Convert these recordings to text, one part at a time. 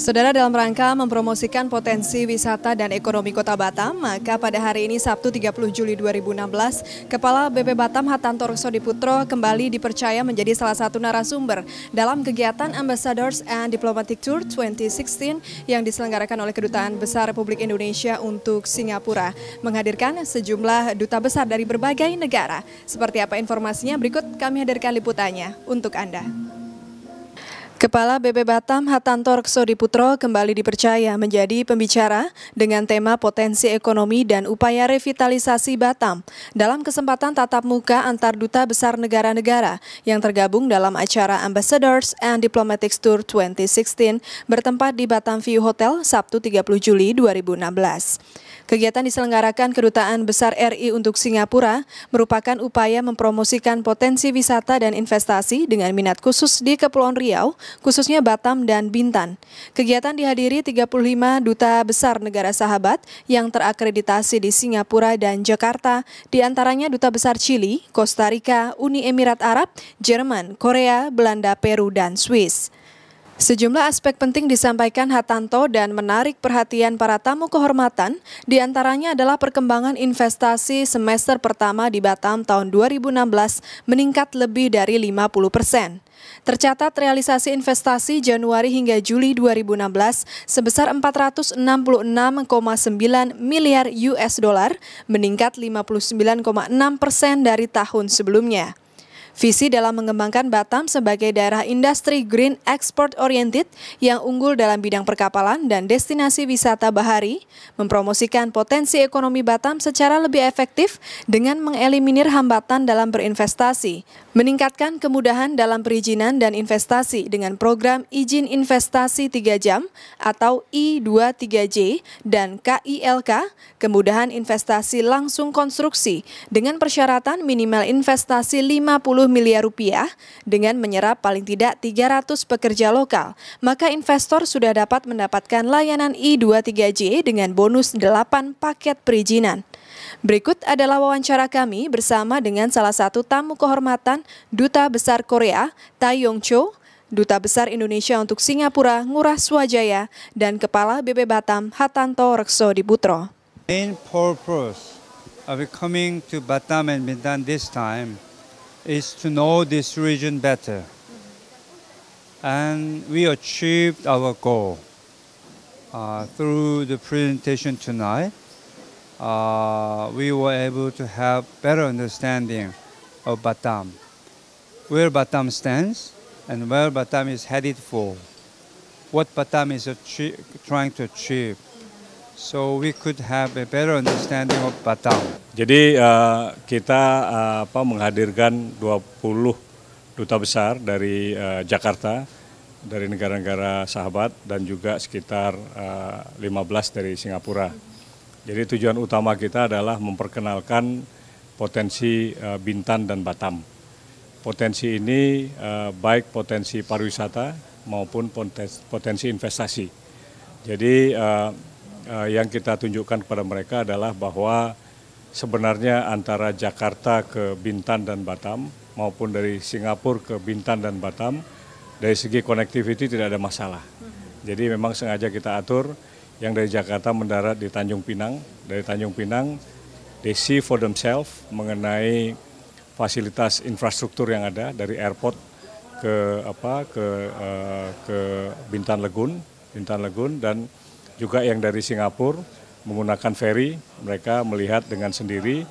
Saudara dalam rangka mempromosikan potensi wisata dan ekonomi Kota Batam, maka pada hari ini Sabtu 30 Juli 2016, Kepala BP Batam Hatanto Sodiputro kembali dipercaya menjadi salah satu narasumber dalam kegiatan Ambassadors and Diplomatic Tour 2016 yang diselenggarakan oleh Kedutaan Besar Republik Indonesia untuk Singapura, menghadirkan sejumlah duta besar dari berbagai negara. Seperti apa informasinya berikut kami hadirkan liputannya untuk Anda. Kepala BP Batam Hatantor Ksodiputro kembali dipercaya menjadi pembicara dengan tema potensi ekonomi dan upaya revitalisasi Batam dalam kesempatan tatap muka antar duta besar negara-negara yang tergabung dalam acara Ambassadors and Diplomatic Tour 2016 bertempat di Batam View Hotel Sabtu 30 Juli 2016. Kegiatan diselenggarakan Kedutaan Besar RI untuk Singapura merupakan upaya mempromosikan potensi wisata dan investasi dengan minat khusus di Kepulauan Riau khususnya Batam dan Bintan. Kegiatan dihadiri 35 duta besar negara sahabat yang terakreditasi di Singapura dan Jakarta, di antaranya duta besar Chili, Costa Rica, Uni Emirat Arab, Jerman, Korea, Belanda, Peru, dan Swiss. Sejumlah aspek penting disampaikan Hatanto dan menarik perhatian para tamu kehormatan, diantaranya adalah perkembangan investasi semester pertama di Batam tahun 2016 meningkat lebih dari 50 persen. Tercatat realisasi investasi Januari hingga Juli 2016 sebesar 466,9 miliar US dollar, meningkat 59,6 persen dari tahun sebelumnya. Visi dalam mengembangkan Batam sebagai daerah industri green export oriented yang unggul dalam bidang perkapalan dan destinasi wisata bahari, mempromosikan potensi ekonomi Batam secara lebih efektif dengan mengeliminir hambatan dalam berinvestasi, meningkatkan kemudahan dalam perizinan dan investasi dengan program izin investasi 3 jam atau I23J dan KILK, kemudahan investasi langsung konstruksi dengan persyaratan minimal investasi 50 miliar rupiah dengan menyerap paling tidak 300 pekerja lokal, maka investor sudah dapat mendapatkan layanan I23J dengan bonus 8 paket perizinan. Berikut adalah wawancara kami bersama dengan salah satu tamu kehormatan Duta Besar Korea, Taeyong Cho, Duta Besar Indonesia untuk Singapura Ngurah Swajaya dan Kepala BP Batam Hatanto Rekso Diputro. Main purpose of coming to Batam and Bintan this time is to know this region better. And we achieved our goal uh, through the presentation tonight. Uh, we were able to have better understanding of Batam, where Batam stands and where Batam is headed for, what Batam is trying to achieve so we could have a better understanding of Batam. Jadi uh, kita uh, apa menghadirkan 20 duta besar dari uh, Jakarta dari negara-negara sahabat dan juga sekitar uh, 15 dari Singapura. Jadi tujuan utama kita adalah memperkenalkan potensi uh, Bintan dan Batam. Potensi ini uh, baik potensi pariwisata maupun potensi investasi. Jadi uh, Eh, yang kita tunjukkan kepada mereka adalah bahwa sebenarnya antara Jakarta ke Bintan dan Batam maupun dari Singapura ke Bintan dan Batam dari segi connectivity tidak ada masalah. Hmm. Jadi memang sengaja kita atur yang dari Jakarta mendarat di Tanjung Pinang, dari Tanjung Pinang they see for themselves mengenai fasilitas infrastruktur yang ada dari airport ke apa ke uh, ke Bintan Legun, Bintan Legun dan juga yang dari Singapura menggunakan ferry, mereka melihat dengan sendiri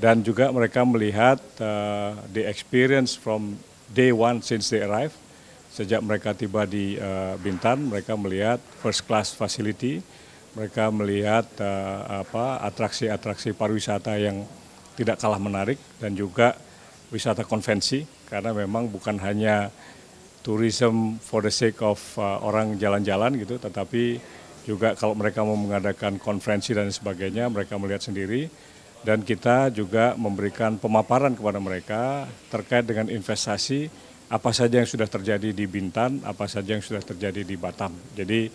dan juga mereka melihat uh, the experience from day one since they arrive. Sejak mereka tiba di uh, Bintan, mereka melihat first class facility, mereka melihat uh, apa atraksi-atraksi pariwisata yang tidak kalah menarik dan juga wisata konvensi karena memang bukan hanya tourism for the sake of uh, orang jalan-jalan gitu, tetapi juga kalau mereka mau mengadakan konferensi dan sebagainya, mereka melihat sendiri. Dan kita juga memberikan pemaparan kepada mereka terkait dengan investasi apa saja yang sudah terjadi di Bintan, apa saja yang sudah terjadi di Batam. Jadi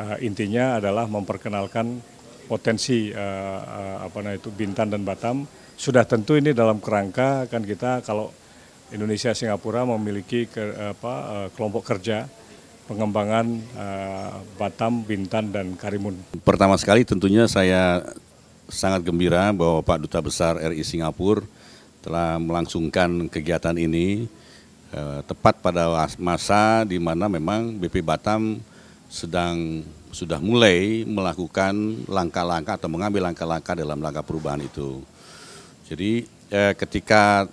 uh, intinya adalah memperkenalkan potensi uh, uh, apa namanya itu Bintan dan Batam. Sudah tentu ini dalam kerangka kan kita kalau Indonesia Singapura memiliki ke, apa, uh, kelompok kerja pengembangan uh, Batam, Bintan, dan Karimun. Pertama sekali tentunya saya sangat gembira bahwa Pak Duta Besar RI Singapura telah melangsungkan kegiatan ini uh, tepat pada masa di mana memang BP Batam sedang sudah mulai melakukan langkah-langkah atau mengambil langkah-langkah dalam langkah perubahan itu. Jadi eh, ketika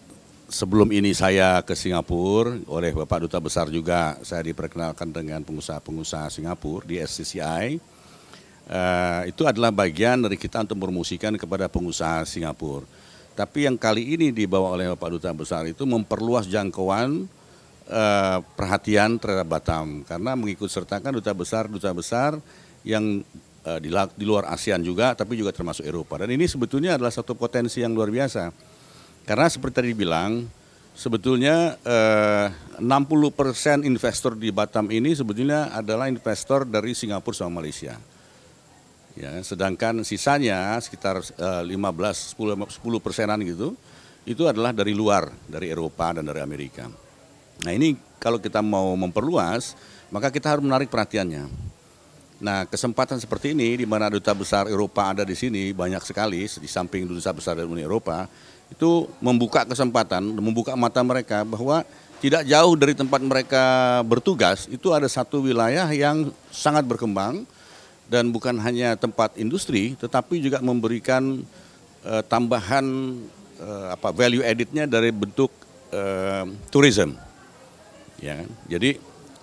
sebelum ini saya ke Singapura oleh Bapak Duta Besar juga saya diperkenalkan dengan pengusaha-pengusaha Singapura di SCCI. Uh, eh, itu adalah bagian dari kita untuk memusikan kepada pengusaha Singapura. Tapi yang kali ini dibawa oleh Bapak Duta Besar itu memperluas jangkauan uh, perhatian terhadap Batam karena mengikut sertakan duta besar duta besar yang uh, di, di luar ASEAN juga tapi juga termasuk Eropa. Dan ini sebetulnya adalah satu potensi yang luar biasa karena seperti tadi bilang, sebetulnya eh, 60% investor di Batam ini sebetulnya adalah investor dari Singapura sama Malaysia. Ya, sedangkan sisanya sekitar eh, 15 10 10 persenan gitu itu adalah dari luar, dari Eropa dan dari Amerika. Nah, ini kalau kita mau memperluas, maka kita harus menarik perhatiannya. Nah, kesempatan seperti ini di mana duta besar Eropa ada di sini banyak sekali di samping duta besar dari Uni Eropa, itu membuka kesempatan, membuka mata mereka bahwa tidak jauh dari tempat mereka bertugas itu ada satu wilayah yang sangat berkembang dan bukan hanya tempat industri tetapi juga memberikan uh, tambahan uh, apa value editnya dari bentuk uh, tourism. Ya, kan? jadi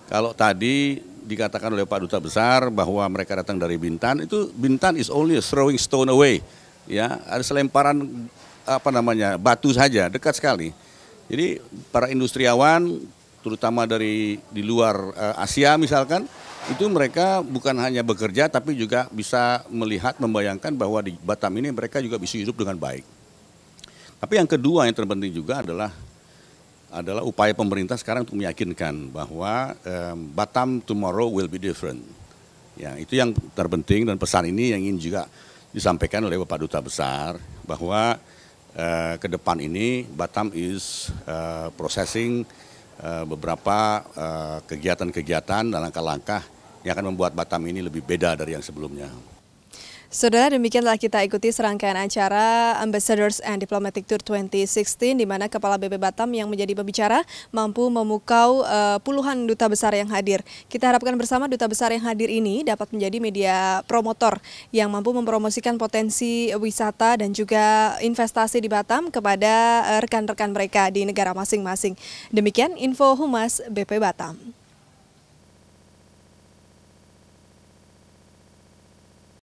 kalau tadi dikatakan oleh Pak Duta Besar bahwa mereka datang dari Bintan, itu Bintan is only a throwing stone away. Ya, ada selemparan apa namanya batu saja dekat sekali. Jadi para industriawan terutama dari di luar eh, Asia misalkan itu mereka bukan hanya bekerja tapi juga bisa melihat membayangkan bahwa di Batam ini mereka juga bisa hidup dengan baik. Tapi yang kedua yang terpenting juga adalah adalah upaya pemerintah sekarang untuk meyakinkan bahwa um, Batam tomorrow will be different. Ya, itu yang terpenting dan pesan ini yang ingin juga disampaikan oleh Bapak Duta Besar bahwa uh, ke depan ini Batam is uh, processing uh, beberapa kegiatan-kegiatan uh, dan langkah-langkah yang akan membuat Batam ini lebih beda dari yang sebelumnya. Saudara, demikianlah kita ikuti serangkaian acara Ambassadors and Diplomatic Tour 2016 di mana Kepala BP Batam yang menjadi pembicara mampu memukau uh, puluhan duta besar yang hadir. Kita harapkan bersama duta besar yang hadir ini dapat menjadi media promotor yang mampu mempromosikan potensi wisata dan juga investasi di Batam kepada eh, rekan-rekan mereka di negara masing-masing. Demikian info Humas BP Batam.